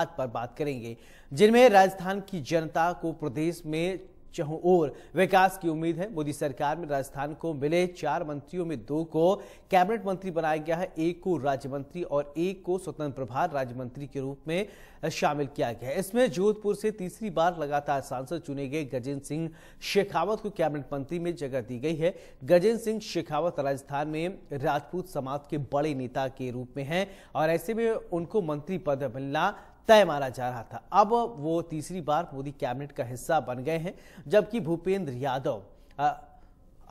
आज पर बात करेंगे जिनमें राजस्थान की जनता को प्रदेश में चहों और विकास की उम्मीद है मोदी सरकार में राजस्थान को मिले चार मंत्रियों में दो को कैबिनेट मंत्री बनाया गया है एक को राज्य मंत्री और एक को स्वतंत्र प्रभार राज्य मंत्री के रूप में शामिल किया गया है इसमें जोधपुर से तीसरी बार लगातार सांसद चुने गए गजेंद्र सिंह शेखावत को कैबिनेट मंत्री में जगह दी गई है गजेंद्र सिंह शेखावत राजस्थान में राजपूत समाज के बड़े नेता के रूप में है और ऐसे में उनको मंत्री पद मिलना तय माना जा रहा था अब वो तीसरी बार मोदी कैबिनेट का हिस्सा बन गए हैं जबकि भूपेंद्र यादव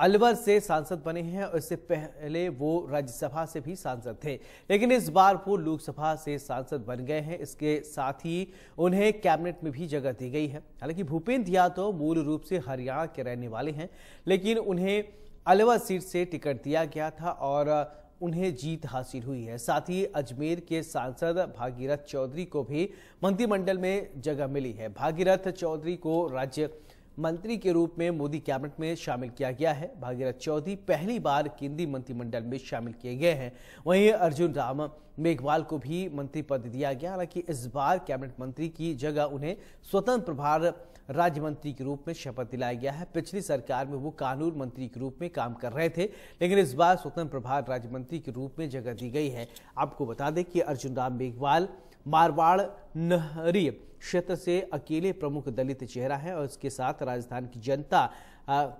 अलवर से सांसद बने हैं और इससे पहले वो राज्यसभा से भी सांसद थे लेकिन इस बार वो लोकसभा से सांसद बन गए हैं इसके साथ ही उन्हें कैबिनेट में भी जगह दी गई है हालांकि भूपेंद्र यादव मूल रूप से हरियाणा के रहने वाले हैं लेकिन उन्हें अलवर सीट से टिकट दिया गया था और उन्हें जीत हासिल हुई है साथ ही अजमेर के सांसद भागीरथ चौधरी को भी मंत्रिमंडल में जगह मिली है भागीरथ चौधरी को राज्य मंत्री के रूप में मोदी कैबिनेट में शामिल किया गया है भागीरथ चौधरी पहली बार केंद्रीय मंत्रिमंडल में शामिल किए गए हैं वहीं अर्जुन राम मेघवाल को भी मंत्री पद दिया गया हालांकि इस बार कैबिनेट मंत्री की जगह उन्हें स्वतंत्र प्रभार राज्य मंत्री के रूप में शपथ दिलाया गया है पिछली सरकार में वो कानून मंत्री के रूप में काम कर रहे थे लेकिन इस बार स्वतंत्र प्रभार राज्य मंत्री के रूप में जगह दी गई है आपको बता दें कि अर्जुन राम मेघवाल मारवाड़ नहरी क्षेत्र से अकेले प्रमुख दलित चेहरा है और इसके साथ राजस्थान की जनता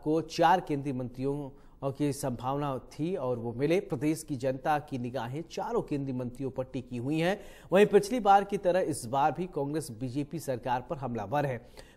को चार केंद्रीय मंत्रियों की संभावना थी और वो मिले प्रदेश की जनता की निगाहें चारों केंद्रीय मंत्रियों पर टिकी हुई हैं वहीं पिछली बार की तरह इस बार भी कांग्रेस बीजेपी सरकार पर हमलावर है